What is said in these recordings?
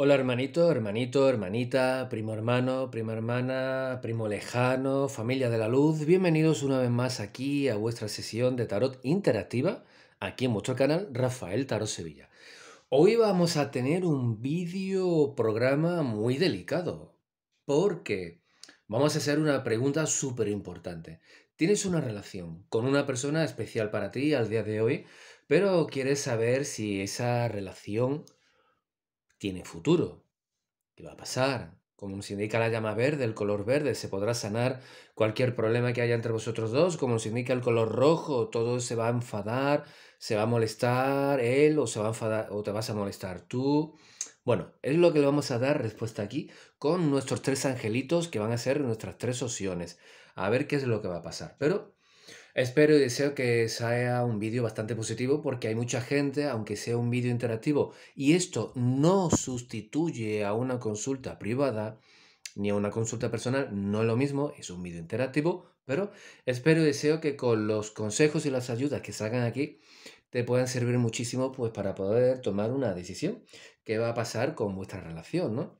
Hola hermanito, hermanito, hermanita, primo hermano, prima hermana, primo lejano, familia de la luz, bienvenidos una vez más aquí a vuestra sesión de tarot interactiva, aquí en vuestro canal Rafael Tarot Sevilla. Hoy vamos a tener un vídeo programa muy delicado, porque vamos a hacer una pregunta súper importante. Tienes una relación con una persona especial para ti al día de hoy, pero quieres saber si esa relación tiene futuro. ¿Qué va a pasar? Como nos indica la llama verde, el color verde, se podrá sanar cualquier problema que haya entre vosotros dos. Como nos indica el color rojo, todo se va a enfadar, se va a molestar él o, se va a enfadar, o te vas a molestar tú. Bueno, es lo que le vamos a dar respuesta aquí con nuestros tres angelitos que van a ser nuestras tres opciones. A ver qué es lo que va a pasar. Pero Espero y deseo que sea un vídeo bastante positivo porque hay mucha gente, aunque sea un vídeo interactivo, y esto no sustituye a una consulta privada ni a una consulta personal, no es lo mismo, es un vídeo interactivo, pero espero y deseo que con los consejos y las ayudas que salgan aquí te puedan servir muchísimo pues para poder tomar una decisión que va a pasar con vuestra relación, ¿no?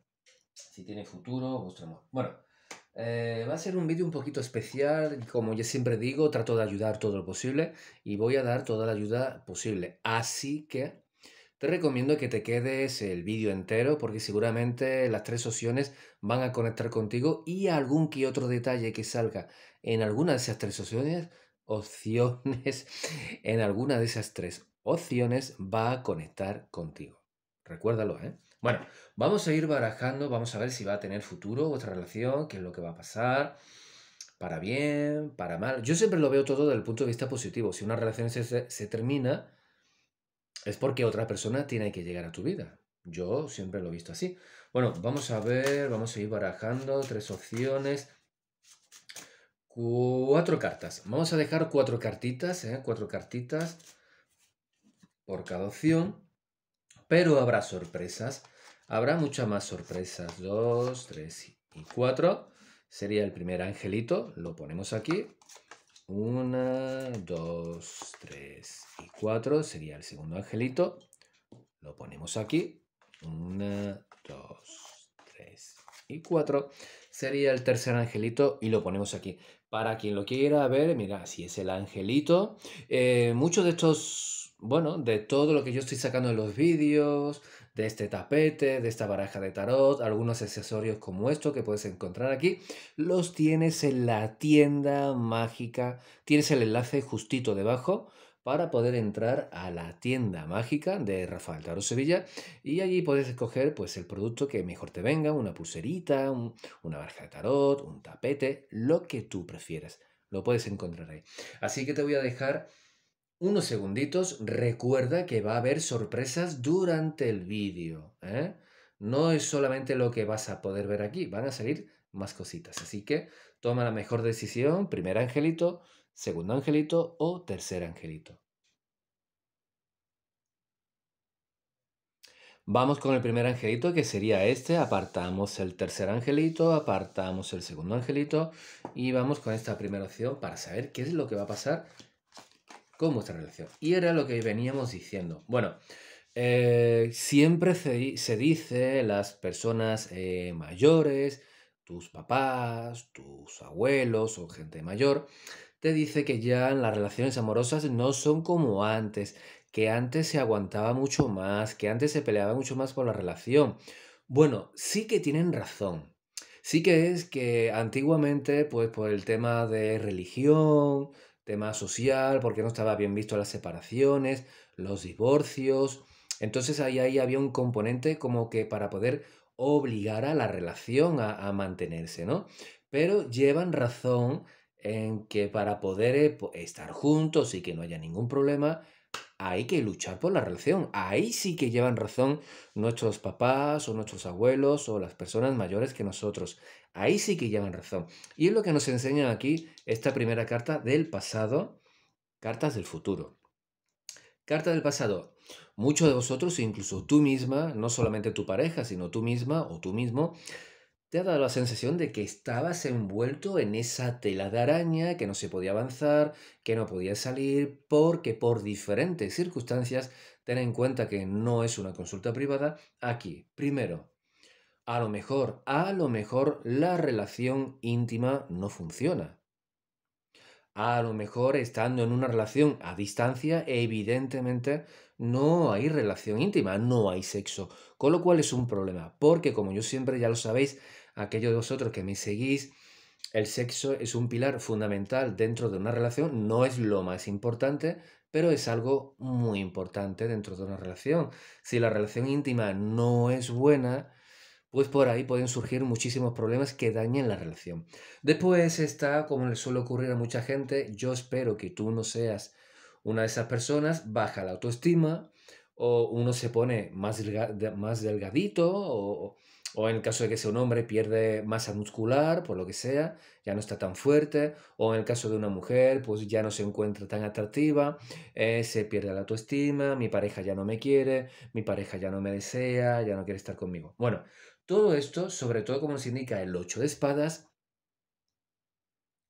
Si tiene futuro, vuestro amor. Bueno, eh, va a ser un vídeo un poquito especial, como ya siempre digo, trato de ayudar todo lo posible y voy a dar toda la ayuda posible. Así que te recomiendo que te quedes el vídeo entero porque seguramente las tres opciones van a conectar contigo y algún que otro detalle que salga en alguna de esas tres opciones, opciones, en alguna de esas tres opciones va a conectar contigo. Recuérdalo, ¿eh? Bueno, vamos a ir barajando, vamos a ver si va a tener futuro vuestra relación, qué es lo que va a pasar, para bien, para mal. Yo siempre lo veo todo desde el punto de vista positivo. Si una relación se, termina, es porque otra persona tiene que llegar a tu vida. Yo siempre lo he visto así. Bueno, vamos a ver, vamos a ir barajando tres opciones. Cuatro cartas. Vamos a dejar cuatro cartitas, ¿eh? cuatro cartitas por cada opción pero habrá sorpresas. Habrá muchas más sorpresas. Dos, tres y cuatro. Sería el primer angelito. Lo ponemos aquí. Una, dos, tres y cuatro. Sería el segundo angelito. Lo ponemos aquí. Una, dos, tres y cuatro. Sería el tercer angelito y lo ponemos aquí. Para quien lo quiera ver, mira, si es el angelito. Eh, muchos de estos bueno, de todo lo que yo estoy sacando en los vídeos, de este tapete, de esta baraja de tarot, algunos accesorios como esto que puedes encontrar aquí, los tienes en la tienda mágica. Tienes el enlace justito debajo para poder entrar a la tienda mágica de Rafael Tarot Sevilla y allí puedes escoger pues el producto que mejor te venga, una pulserita, una baraja de tarot, un tapete, lo que tú prefieras. Lo puedes encontrar ahí. Así que te voy a dejar unos segunditos, recuerda que va a haber sorpresas durante el vídeo. ¿eh? No es solamente lo que vas a poder ver aquí, van a salir más cositas. Así que toma la mejor decisión, primer angelito, segundo angelito o tercer angelito. Vamos con el primer angelito que sería este, apartamos el tercer angelito, apartamos el segundo angelito y vamos con esta primera opción para saber qué es lo que va a pasar con vuestra relación. Y era lo que veníamos diciendo. Bueno, eh, siempre se, dice las personas eh, mayores, tus papás, tus abuelos o gente mayor, te dice que ya las relaciones amorosas no son como antes, que antes se aguantaba mucho más, que antes se peleaba mucho más por la relación. Bueno, sí que tienen razón. Sí que es que antiguamente, pues por el tema de religión, tema social, porque no estaba bien visto las separaciones, los divorcios. Entonces ahí, ahí había un componente como que para poder obligar a la relación a, a mantenerse, ¿no? Pero llevan razón en que para poder eh, estar juntos y que no haya ningún problema, hay que luchar por la relación. Ahí sí que llevan razón nuestros papás o nuestros abuelos o las personas mayores que nosotros. Ahí sí que llevan razón. Y es lo que nos enseña aquí esta primera carta del pasado, cartas del futuro. Carta del pasado. Muchos de vosotros, incluso tú misma, no solamente tu pareja, sino tú misma o tú mismo, te ha dado la sensación de que estabas envuelto en esa tela de araña, que no se podía avanzar, que no podía salir, porque por diferentes circunstancias, ten en cuenta que no es una consulta privada, aquí, primero, a lo mejor, a lo mejor la relación íntima no funciona. A lo mejor estando en una relación a distancia, evidentemente no hay relación íntima, no hay sexo, con lo cual es un problema, porque como yo siempre ya lo sabéis, aquellos de vosotros que me seguís, el sexo es un pilar fundamental dentro de una relación, no es lo más importante, pero es algo muy importante dentro de una relación. Si la relación íntima no es buena, pues por ahí pueden surgir muchísimos problemas que dañen la relación. Después está, como le suele ocurrir a mucha gente, yo espero que tú no seas una de esas personas baja la autoestima o uno se pone más, delgadito o, en el caso de que sea un hombre pierde masa muscular, por lo que sea, ya no está tan fuerte, o en el caso de una mujer, pues ya no se encuentra tan atractiva, eh, se pierde la autoestima, mi pareja ya no me quiere, mi pareja ya no me desea, ya no quiere estar conmigo. Bueno, todo esto, sobre todo como se indica el 8 de espadas,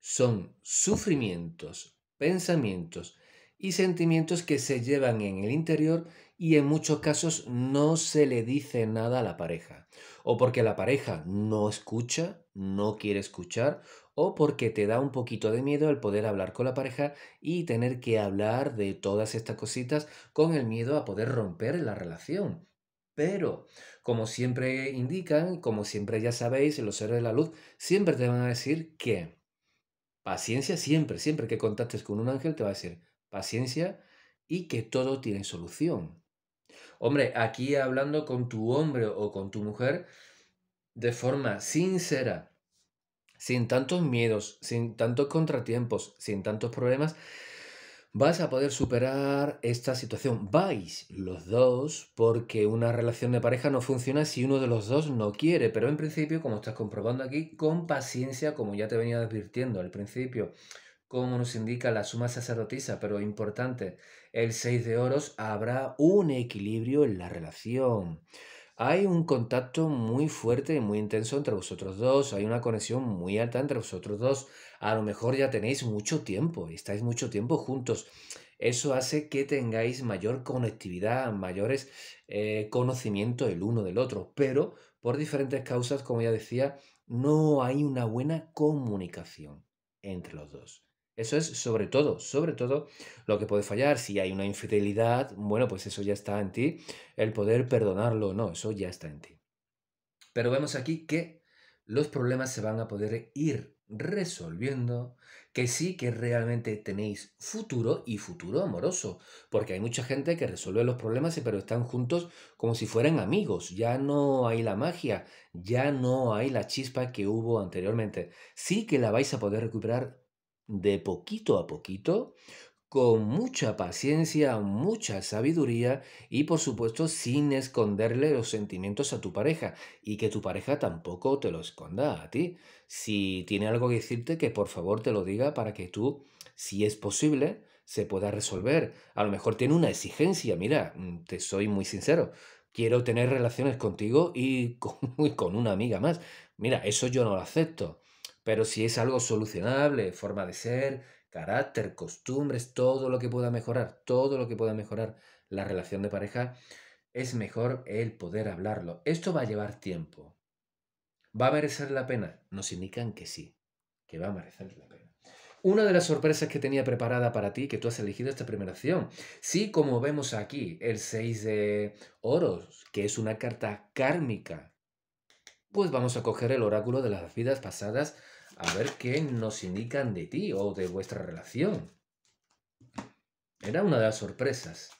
son sufrimientos, pensamientos y sentimientos que se llevan en el interior y en muchos casos no se le dice nada a la pareja. O porque la pareja no escucha, no quiere escuchar, o porque te da un poquito de miedo el poder hablar con la pareja y tener que hablar de todas estas cositas con el miedo a poder romper la relación. Pero, como siempre indican, como siempre ya sabéis, los seres de la luz siempre te van a decir que paciencia siempre, siempre que contactes con un ángel te va a decir paciencia y que todo tiene solución. Hombre, aquí hablando con tu hombre o con tu mujer de forma sincera, sin tantos miedos, sin tantos contratiempos, sin tantos problemas, vas a poder superar esta situación. Vais los dos, porque una relación de pareja no funciona si uno de los dos no quiere, pero en principio, como estás comprobando aquí, con paciencia, como ya te venía advirtiendo al principio, como nos indica la suma sacerdotisa, pero importante, el 6 de oros habrá un equilibrio en la relación. Hay un contacto muy fuerte y muy intenso entre vosotros dos, hay una conexión muy alta entre vosotros dos. A lo mejor ya tenéis mucho tiempo, estáis mucho tiempo juntos. Eso hace que tengáis mayor conectividad, mayores eh, conocimientos el uno del otro, pero por diferentes causas, como ya decía, no hay una buena comunicación entre los dos. Eso es sobre todo, sobre todo lo que puede fallar. Si hay una infidelidad, bueno, pues eso ya está en ti. El poder perdonarlo no, eso ya está en ti. Pero vemos aquí que los problemas se van a poder ir resolviendo, que sí que realmente tenéis futuro y futuro amoroso, porque hay mucha gente que resuelve los problemas eh, pero están juntos como si fueran amigos, ya no hay la magia, ya no hay la chispa que hubo anteriormente, sí que la vais a poder recuperar de poquito a poquito, con mucha paciencia, mucha sabiduría y por supuesto sin esconderle los sentimientos a tu pareja y que tu pareja tampoco te lo esconda a ti. Si tiene algo que decirte, que por favor te lo diga para que tú, si es posible, se pueda resolver. A lo mejor tiene una exigencia, mira, mm, te soy muy sincero, quiero tener relaciones contigo y con, y con una amiga más. Mira, eso yo no lo acepto. Pero si es algo solucionable, forma de ser, carácter, costumbres, todo lo que pueda mejorar, todo lo que pueda mejorar la relación de pareja, es mejor el poder hablarlo. Esto va a llevar tiempo. ¿Va a merecer la pena? Nos indican que sí, que va a merecer la pena. Una de las sorpresas que tenía preparada para ti, que tú has elegido esta primera acción. Sí, como vemos aquí, el 6 de oros, que es una carta kármica. Pues vamos a coger el oráculo de las vidas pasadas a ver qué nos indican de ti o de vuestra relación. Era una de las sorpresas.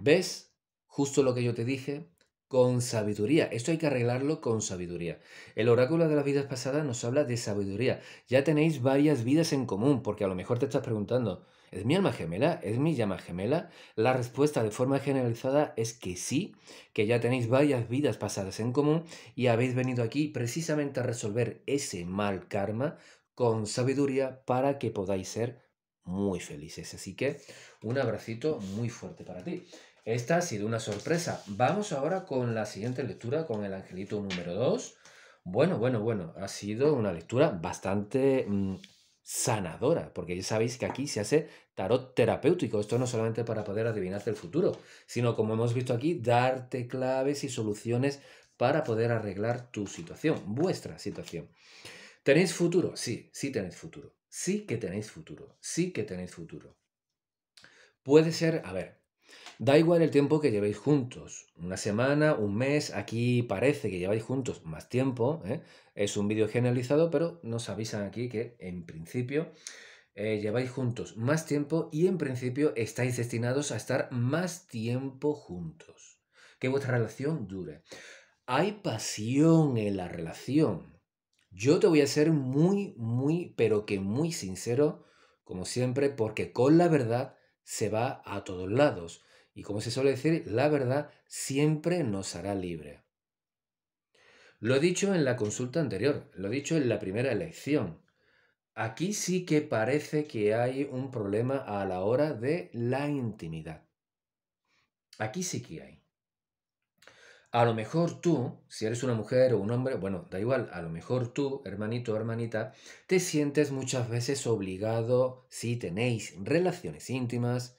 ¿Ves? Justo lo que yo te dije. Con sabiduría. Esto hay que arreglarlo con sabiduría. El oráculo de las vidas pasadas nos habla de sabiduría. Ya tenéis varias vidas en común, porque a lo mejor te estás preguntando, ¿Es mi alma gemela? ¿Es mi llama gemela? La respuesta de forma generalizada es que sí, que ya tenéis varias vidas pasadas en común y habéis venido aquí precisamente a resolver ese mal karma con sabiduría para que podáis ser muy felices. Así que un abracito muy fuerte para ti. Esta ha sido una sorpresa. Vamos ahora con la siguiente lectura, con el angelito número 2. Bueno, bueno, bueno, ha sido una lectura bastante mm, sanadora, porque ya sabéis que aquí se hace tarot terapéutico, esto no solamente para poder adivinarte el futuro, sino como hemos visto aquí, darte claves y soluciones para poder arreglar tu situación, vuestra situación. ¿Tenéis futuro? Sí, sí tenéis futuro. Sí que tenéis futuro. Sí que tenéis futuro. Puede ser, a ver, Da igual el tiempo que llevéis juntos, una semana, un mes, aquí parece que lleváis juntos más tiempo, ¿eh? es un vídeo generalizado, pero nos avisan aquí que en principio eh, lleváis juntos más tiempo y en principio estáis destinados a estar más tiempo juntos, que vuestra relación dure. Hay pasión en la relación. Yo te voy a ser muy, muy, pero que muy sincero, como siempre, porque con la verdad se va a todos lados. Y como se suele decir, la verdad siempre nos hará libre. Lo he dicho en la consulta anterior, lo he dicho en la primera elección. Aquí sí que parece que hay un problema a la hora de la intimidad. Aquí sí que hay. A lo mejor tú, si eres una mujer o un hombre, bueno, da igual, a lo mejor tú, hermanito o hermanita, te sientes muchas veces obligado, si tenéis relaciones íntimas,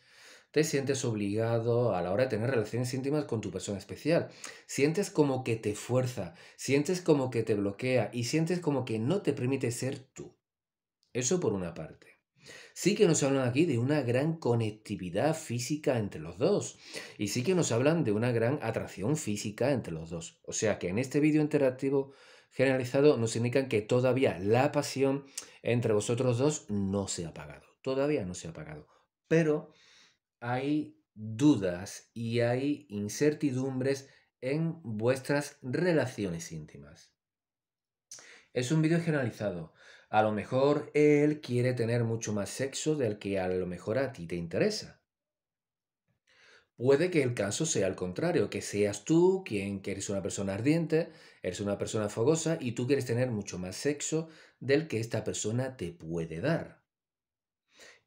sientes obligado a la hora de tener relaciones íntimas con tu persona especial. Sientes como que te fuerza, sientes como que te bloquea y sientes como que no te permite ser tú. Eso por una parte. Sí que nos hablan aquí de una gran conectividad física entre los dos. Y sí que nos hablan de una gran atracción física entre los dos. O sea que en este vídeo interactivo generalizado nos indican que todavía la pasión entre vosotros dos no se ha apagado. Todavía no se ha apagado. Pero hay dudas y hay incertidumbres en vuestras relaciones íntimas. Es un vídeo generalizado. A lo mejor él quiere tener mucho más sexo del que a lo mejor a ti te interesa. Puede que el caso sea al contrario, que seas tú quien que eres una persona ardiente, eres una persona fogosa y tú quieres tener mucho más sexo del que esta persona te puede dar.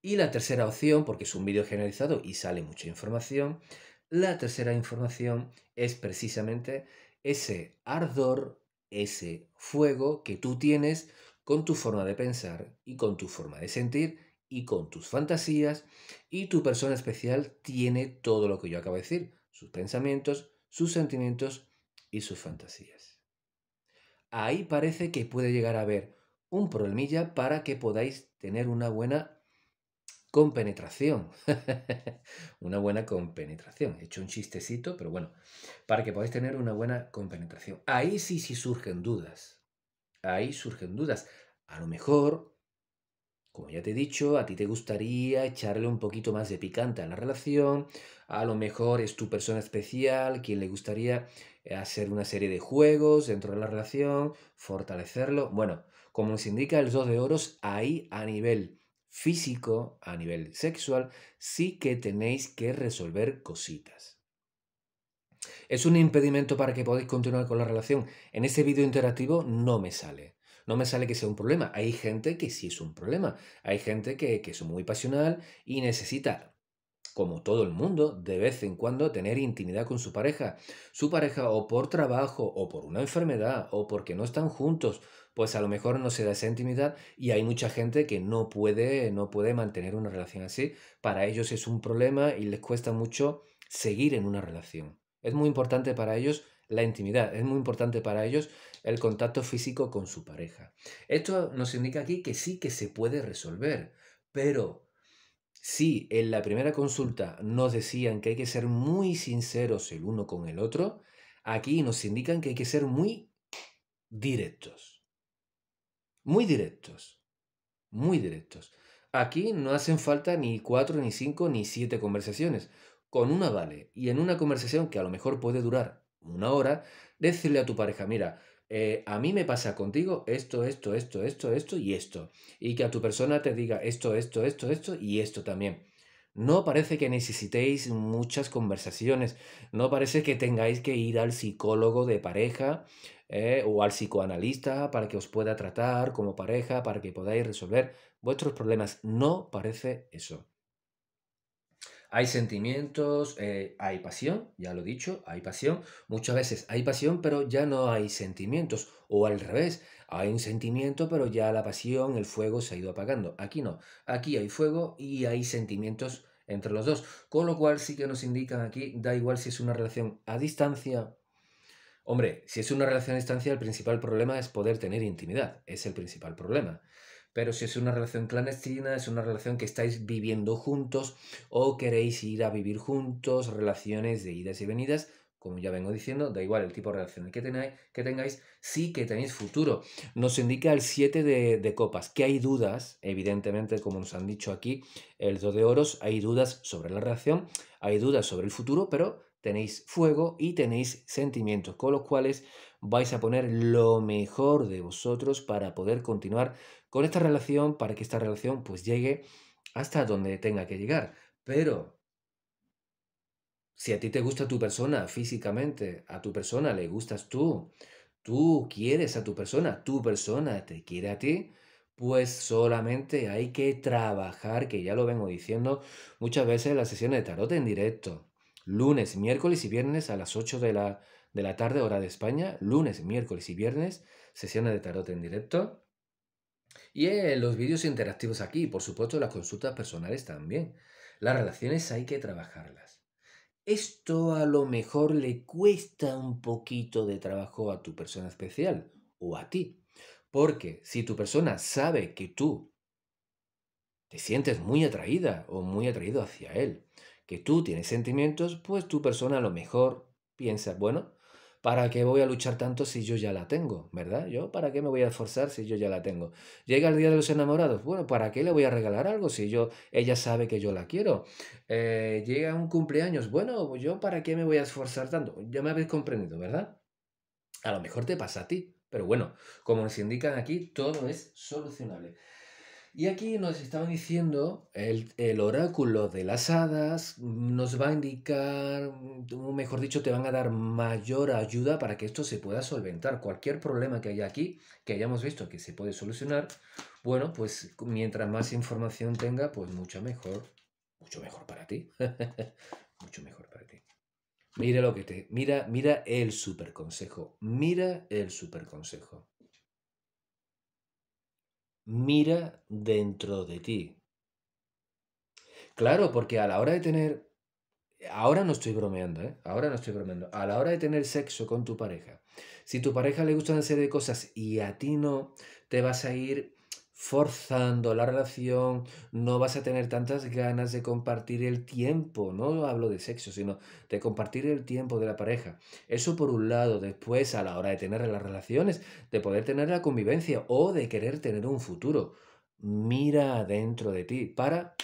Y la tercera opción, porque es un vídeo generalizado y sale mucha información, la tercera información es precisamente ese ardor, ese fuego que tú tienes con tu forma de pensar y con tu forma de sentir y con tus fantasías y tu persona especial tiene todo lo que yo acabo de decir, sus pensamientos, sus sentimientos y sus fantasías. Ahí parece que puede llegar a haber un problemilla para que podáis tener una buena con penetración, una buena compenetración. He hecho un chistecito, pero bueno, para que podáis tener una buena compenetración. Ahí sí, sí surgen dudas. Ahí surgen dudas. A lo mejor, como ya te he dicho, a ti te gustaría echarle un poquito más de picante a la relación. A lo mejor es tu persona especial quien le gustaría hacer una serie de juegos dentro de la relación, fortalecerlo. Bueno, como nos indica el 2 de oros, ahí a nivel físico, a nivel sexual, sí que tenéis que resolver cositas. ¿Es un impedimento para que podáis continuar con la relación? En este vídeo interactivo no me sale. No me sale que sea un problema. Hay gente que sí es un problema. Hay gente que, que es muy pasional y necesita como todo el mundo, de vez en cuando tener intimidad con su pareja. Su pareja o por trabajo o por una enfermedad o porque no están juntos pues a lo mejor no se da esa intimidad y hay mucha gente que no puede, no puede mantener una relación así. Para ellos es un problema y les cuesta mucho seguir en una relación. Es muy importante para ellos la intimidad, es muy importante para ellos el contacto físico con su pareja. Esto nos indica aquí que sí que se puede resolver, pero si en la primera consulta nos decían que hay que ser muy sinceros el uno con el otro, aquí nos indican que hay que ser muy directos muy directos, muy directos. Aquí no hacen falta ni cuatro, ni cinco, ni siete conversaciones. Con una vale. Y en una conversación que a lo mejor puede durar una hora, decirle a tu pareja, mira, eh, a mí me pasa contigo esto, esto, esto, esto, esto y esto. Y que a tu persona te diga esto, esto, esto, esto y esto también. No parece que necesitéis muchas conversaciones, no parece que tengáis que ir al psicólogo de pareja eh, o al psicoanalista para que os pueda tratar como pareja, para que podáis resolver vuestros problemas. No parece eso. Hay sentimientos, eh, hay pasión, ya lo he dicho, hay pasión. Muchas veces hay pasión, pero ya no hay sentimientos. O al revés, hay un sentimiento, pero ya la pasión, el fuego se ha ido apagando. Aquí no, aquí hay fuego y hay sentimientos entre los dos. Con lo cual sí que nos indican aquí, da igual si es una relación a distancia Hombre, si es una relación a distancia, el principal problema es poder tener intimidad. Es el principal problema. Pero si es una relación clandestina, es una relación que estáis viviendo juntos o queréis ir a vivir juntos, relaciones de idas y venidas, como ya vengo diciendo, da igual el tipo de relación que, tengáis, sí que tenéis futuro. Nos indica el 7 de, de, copas, que hay dudas, evidentemente, como nos han dicho aquí, el 2 de oros, hay dudas sobre la relación, hay dudas sobre el futuro, pero tenéis fuego y tenéis sentimientos, con los cuales vais a poner lo mejor de vosotros para poder continuar con esta relación, para que esta relación pues llegue hasta donde tenga que llegar. Pero si a ti te gusta tu persona físicamente, a tu persona le gustas tú, tú quieres a tu persona, tu persona te quiere a ti, pues solamente hay que trabajar, que ya lo vengo diciendo muchas veces en las sesiones de tarot en directo lunes, miércoles y viernes a las 8 de la, tarde, hora de España, lunes, miércoles y viernes, sesiones de tarot en directo. Y eh, los vídeos interactivos aquí, por supuesto las consultas personales también. Las relaciones hay que trabajarlas. Esto a lo mejor le cuesta un poquito de trabajo a tu persona especial o a ti. Porque si tu persona sabe que tú te sientes muy atraída o muy atraído hacia él, que tú tienes sentimientos, pues tu persona a lo mejor piensa, bueno, ¿para qué voy a luchar tanto si yo ya la tengo? ¿Verdad? ¿Yo para qué me voy a esforzar si yo ya la tengo? Llega el día de los enamorados, bueno, ¿para qué le voy a regalar algo si yo, ella sabe que yo la quiero? Eh, llega un cumpleaños, bueno, ¿yo para qué me voy a esforzar tanto? Ya me habéis comprendido, ¿verdad? A lo mejor te pasa a ti, pero bueno, como nos indican aquí, todo es solucionable. Y aquí nos estaban diciendo, el, oráculo de las hadas nos va a indicar, mm, mejor dicho, te van a dar mayor ayuda para que esto se pueda solventar. Cualquier problema que haya aquí, que hayamos visto que se puede solucionar, bueno, pues mientras más información tenga, pues mucho mejor. Mucho mejor para ti. mucho mejor para ti. Mira lo que te... Mira, mira el super consejo. Mira el super consejo mira dentro de ti. Claro, porque a la hora de tener, ahora no estoy bromeando, ¿eh? ahora no estoy bromeando, a la hora de tener sexo con tu pareja, si tu pareja le gusta una serie de cosas y a ti no, te vas a ir forzando la relación, no vas a tener tantas ganas de compartir el tiempo, no hablo de sexo, sino de compartir el tiempo de la pareja. Eso por un lado, después a la hora de tener las relaciones, de poder tener la convivencia o de querer tener un futuro. Mira dentro de ti para,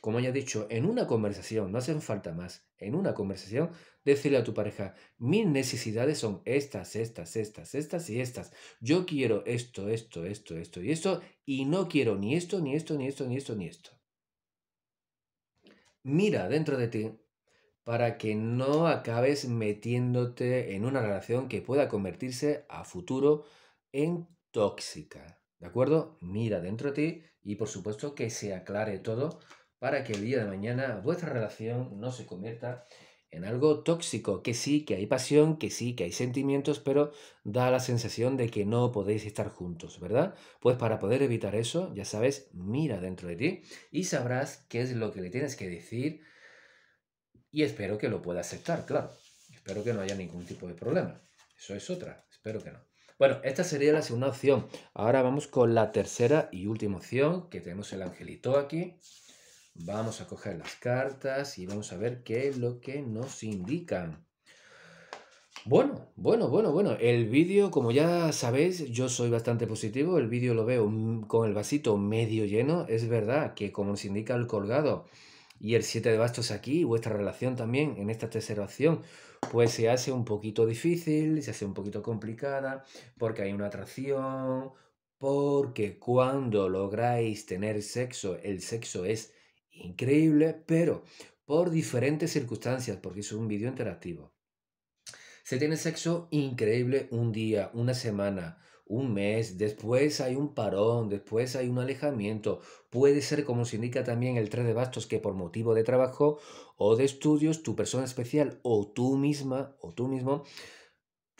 como ya he dicho, en una conversación, no hacen falta más, en una conversación decirle a tu pareja, mis necesidades son estas, estas, estas, estas y estas. Yo quiero esto, esto, esto, esto y esto, y no quiero ni esto, ni esto, ni esto, ni esto, ni esto. Mira dentro de ti para que no acabes metiéndote en una relación que pueda convertirse a futuro en tóxica. ¿De acuerdo? Mira dentro de ti y por supuesto que se aclare todo para que el día de mañana vuestra relación no se convierta en algo tóxico, que sí, que hay pasión, que sí, que hay sentimientos, pero da la sensación de que no podéis estar juntos, ¿verdad? Pues para poder evitar eso, ya sabes, mira dentro de ti y sabrás qué es lo que le tienes que decir y espero que lo pueda aceptar, claro. Espero que no haya ningún tipo de problema. Eso es otra, espero que no. Bueno, esta sería la segunda opción. Ahora vamos con la tercera y última opción que tenemos el angelito aquí. Vamos a coger las cartas y vamos a ver qué es lo que nos indican. Bueno, bueno, bueno, bueno. El vídeo, como ya sabéis, yo soy bastante positivo. El vídeo lo veo con el vasito medio lleno. Es verdad que, como nos indica el colgado y el 7 de bastos aquí, vuestra relación también en esta tercera opción, pues se hace un poquito difícil, se hace un poquito complicada, porque hay una atracción, porque cuando lográis tener sexo, el sexo es increíble, pero por diferentes circunstancias, porque es un vídeo interactivo. Se tiene sexo increíble un día, una semana, un mes, después hay un parón, después hay un alejamiento. Puede ser, como se indica también el 3 de bastos, que por motivo de trabajo o de estudios, tu persona especial o tú misma o tú mismo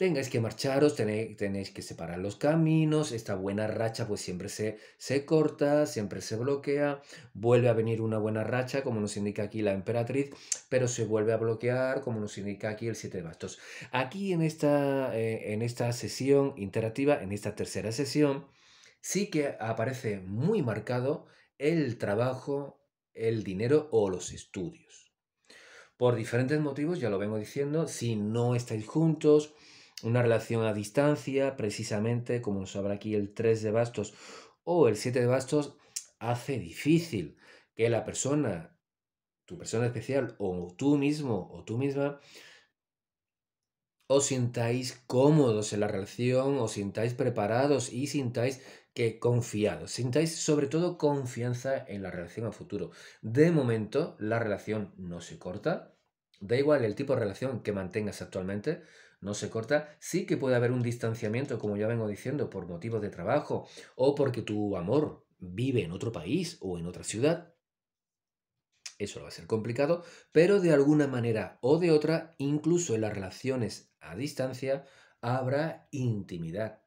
tengáis que marcharos, tenéis, que separar los caminos, esta buena racha pues siempre se, corta, siempre se bloquea, vuelve a venir una buena racha, como nos indica aquí la emperatriz, pero se vuelve a bloquear, como nos indica aquí el Siete de bastos. Aquí en esta, eh, en esta sesión interactiva, en esta tercera sesión, sí que aparece muy marcado el trabajo, el dinero o los estudios. Por diferentes motivos, ya lo vengo diciendo, si no estáis juntos, una relación a distancia, precisamente, como nos habrá aquí el 3 de bastos o el 7 de bastos, hace difícil que la persona, tu persona especial, o tú mismo o tú misma, os sintáis cómodos en la relación, os sintáis preparados y sintáis que confiados. Sintáis sobre todo confianza en la relación a futuro. De momento, la relación no se corta. Da igual el tipo de relación que mantengas actualmente, no se corta, sí que puede haber un distanciamiento, como ya vengo diciendo, por motivos de trabajo o porque tu amor vive en otro país o en otra ciudad. Eso va a ser complicado, pero de alguna manera o de otra, incluso en las relaciones a distancia, habrá intimidad.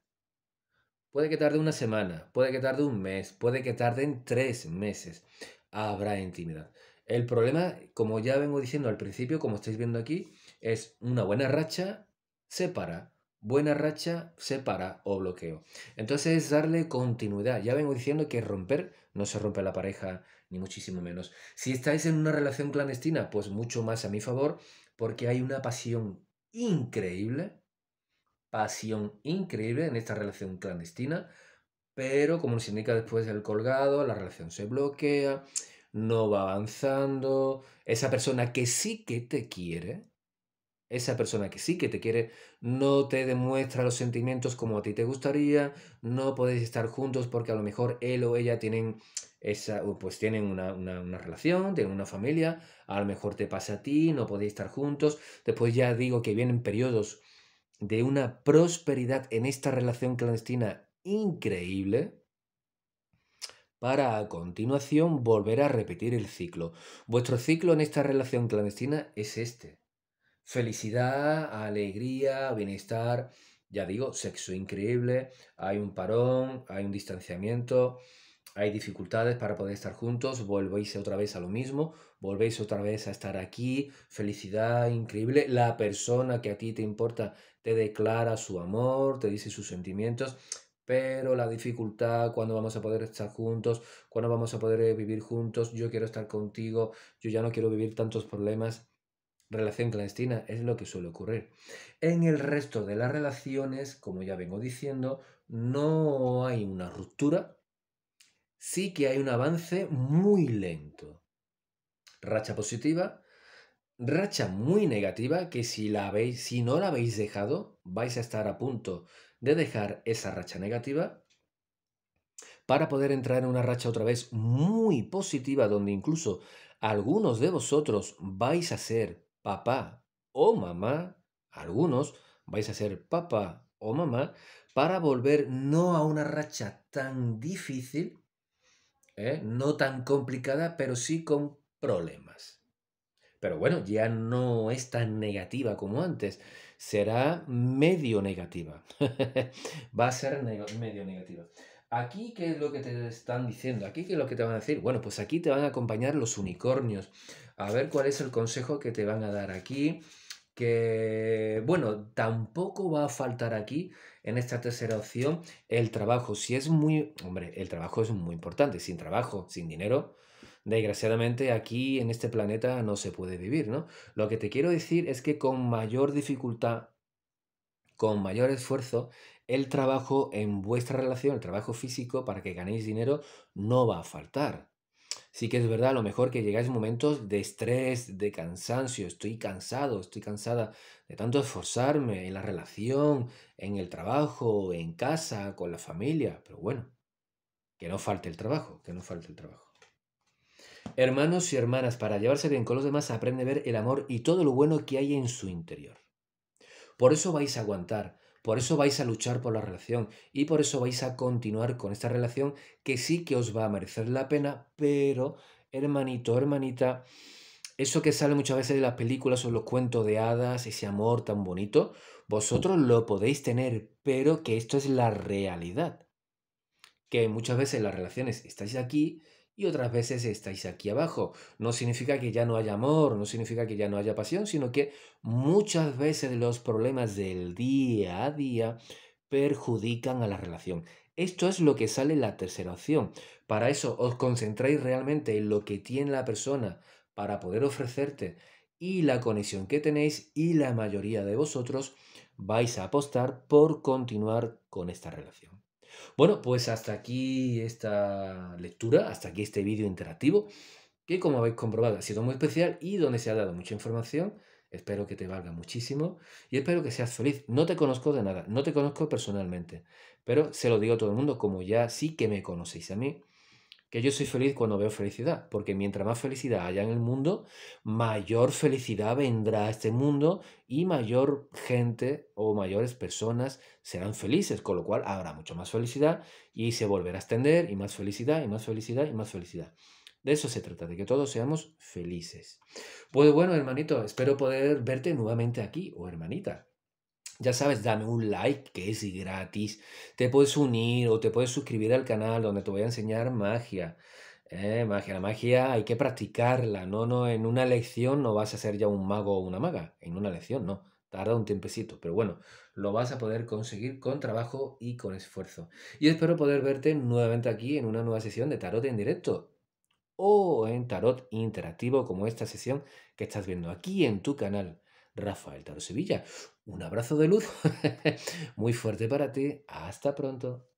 Puede que tarde una semana, puede que tarde un mes, puede que en tres meses. Habrá intimidad. El problema, como ya vengo diciendo al principio, como estáis viendo aquí, es una buena racha separa, buena racha, separa o bloqueo. Entonces es darle continuidad. Ya vengo diciendo que romper no se rompe la pareja, ni muchísimo menos. Si estáis en una relación clandestina, pues mucho más a mi favor, porque hay una pasión increíble, pasión increíble en esta relación clandestina, pero como nos indica después el colgado, la relación se bloquea, no va avanzando, esa persona que sí que te quiere, esa persona que sí que te quiere no te demuestra los sentimientos como a ti te gustaría, no podéis estar juntos porque a lo mejor él o ella tienen esa, pues tienen una, una, relación, tienen una familia, a lo mejor te pasa a ti, no podéis estar juntos. Después ya digo que vienen periodos de una prosperidad en esta relación clandestina increíble para a continuación volver a repetir el ciclo. Vuestro ciclo en esta relación clandestina es este felicidad, alegría, bienestar, ya digo, sexo increíble, hay un parón, hay un distanciamiento, hay dificultades para poder estar juntos, volvéis otra vez a lo mismo, volvéis otra vez a estar aquí, felicidad increíble, la persona que a ti te importa te declara su amor, te dice sus sentimientos, pero la dificultad, cuándo vamos a poder estar juntos, cuándo vamos a poder vivir juntos, yo quiero estar contigo, yo ya no quiero vivir tantos problemas relación clandestina, es lo que suele ocurrir. En el resto de las relaciones, como ya vengo diciendo, no hay una ruptura, sí que hay un avance muy lento. Racha positiva, racha muy negativa, que si, la habéis, si no la habéis dejado, vais a estar a punto de dejar esa racha negativa para poder entrar en una racha otra vez muy positiva donde incluso algunos de vosotros vais a ser papá o mamá, algunos vais a ser papá o mamá, para volver no a una racha tan difícil, ¿eh? no tan complicada, pero sí con problemas. Pero bueno, ya no es tan negativa como antes, será medio negativa. Va a ser medio negativa. Aquí, ¿qué es lo que te están diciendo? Aquí, ¿qué es lo que te van a decir? Bueno, pues aquí te van a acompañar los unicornios, a ver cuál es el consejo que te van a dar aquí, que, bueno, tampoco va a faltar aquí, en esta tercera opción, el trabajo. Si es muy, hombre, el trabajo es muy importante, sin trabajo, sin dinero, desgraciadamente aquí en este planeta no se puede vivir, ¿no? Lo que te quiero decir es que con mayor dificultad, con mayor esfuerzo, el trabajo en vuestra relación, el trabajo físico para que ganéis dinero, no va a faltar sí que es verdad, a lo mejor que llegáis momentos de estrés, de cansancio, estoy cansado, estoy cansada de tanto esforzarme en la relación, en el trabajo, en casa, con la familia, pero bueno, que no falte el trabajo, que no falte el trabajo. Hermanos y hermanas, para llevarse bien con los demás aprende a ver el amor y todo lo bueno que hay en su interior. Por eso vais a aguantar, por eso vais a luchar por la relación y por eso vais a continuar con esta relación que sí que os va a merecer la pena, pero hermanito, hermanita, eso que sale muchas veces de las películas o los cuentos de hadas, ese amor tan bonito, vosotros lo podéis tener, pero que esto es la realidad. Que muchas veces las relaciones estáis aquí y otras veces estáis aquí abajo. No significa que ya no haya amor, no significa que ya no haya pasión, sino que muchas veces los problemas del día a día perjudican a la relación. Esto es lo que sale en la tercera opción. Para eso os concentráis realmente en lo que tiene la persona para poder ofrecerte y la conexión que tenéis y la mayoría de vosotros vais a apostar por continuar con esta relación. Bueno, pues hasta aquí esta lectura, hasta aquí este vídeo interactivo, que como habéis comprobado ha sido muy especial y donde se ha dado mucha información. Espero que te valga muchísimo y espero que seas feliz. No te conozco de nada, no te conozco personalmente, pero se lo digo a todo el mundo como ya sí que me conocéis a mí que yo soy feliz cuando veo felicidad, porque mientras más felicidad haya en el mundo, mayor felicidad vendrá a este mundo y mayor gente o mayores personas serán felices, con lo cual habrá mucho más felicidad y se volverá a extender y más felicidad y más felicidad y más felicidad. De eso se trata, de que todos seamos felices. Pues bueno, hermanito, espero poder verte nuevamente aquí, o oh hermanita. Ya sabes, dame un like que es gratis. Te puedes unir o te puedes suscribir al canal donde te voy a enseñar magia. Eh, magia, la magia hay que practicarla. No, no, en una lección no vas a ser ya un mago o una maga. En una lección no. Tarda un tiempecito, pero bueno, lo vas a poder conseguir con trabajo y con esfuerzo. Y espero poder verte nuevamente aquí en una nueva sesión de tarot en directo o en tarot interactivo como esta sesión que estás viendo aquí en tu canal Rafael Tarot Sevilla. Un abrazo de luz muy fuerte para ti. Hasta pronto.